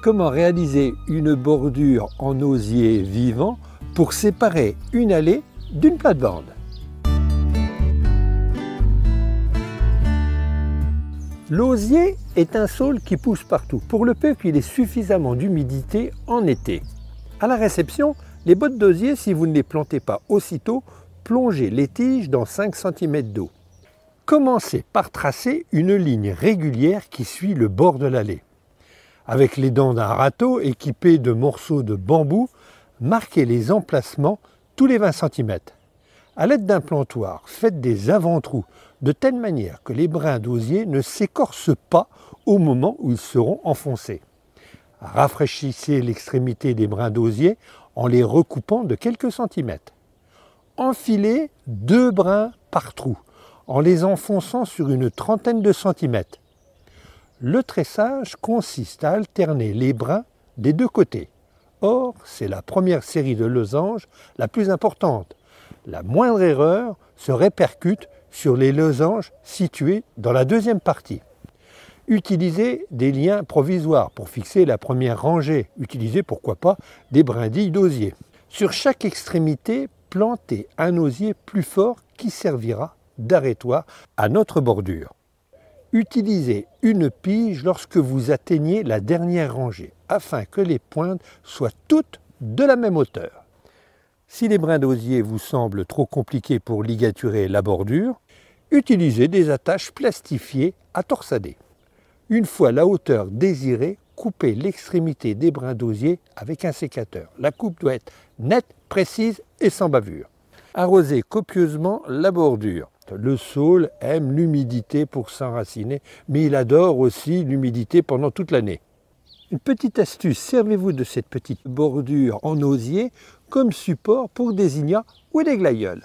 comment réaliser une bordure en osier vivant pour séparer une allée d'une plate-bande. L'osier est un saule qui pousse partout, pour le peu qu'il ait suffisamment d'humidité en été. À la réception, les bottes d'osier, si vous ne les plantez pas aussitôt, plongez les tiges dans 5 cm d'eau. Commencez par tracer une ligne régulière qui suit le bord de l'allée avec les dents d'un râteau équipé de morceaux de bambou, marquez les emplacements tous les 20 cm. À l'aide d'un plantoir, faites des avant-trous de telle manière que les brins d'osier ne s'écorcent pas au moment où ils seront enfoncés. Rafraîchissez l'extrémité des brins d'osier en les recoupant de quelques centimètres. Enfilez deux brins par trou en les enfonçant sur une trentaine de centimètres. Le tressage consiste à alterner les brins des deux côtés. Or, c'est la première série de losanges la plus importante. La moindre erreur se répercute sur les losanges situés dans la deuxième partie. Utilisez des liens provisoires pour fixer la première rangée. Utilisez pourquoi pas des brindilles d'osier. Sur chaque extrémité, plantez un osier plus fort qui servira d'arrêtoir à notre bordure. Utilisez une pige lorsque vous atteignez la dernière rangée, afin que les pointes soient toutes de la même hauteur. Si les brins d'osier vous semblent trop compliqués pour ligaturer la bordure, utilisez des attaches plastifiées à torsader. Une fois la hauteur désirée, coupez l'extrémité des brins d'osier avec un sécateur. La coupe doit être nette, précise et sans bavure. Arrosez copieusement la bordure. Le saule aime l'humidité pour s'enraciner, mais il adore aussi l'humidité pendant toute l'année. Une petite astuce, servez-vous de cette petite bordure en osier comme support pour des ignas ou des glaïeuls.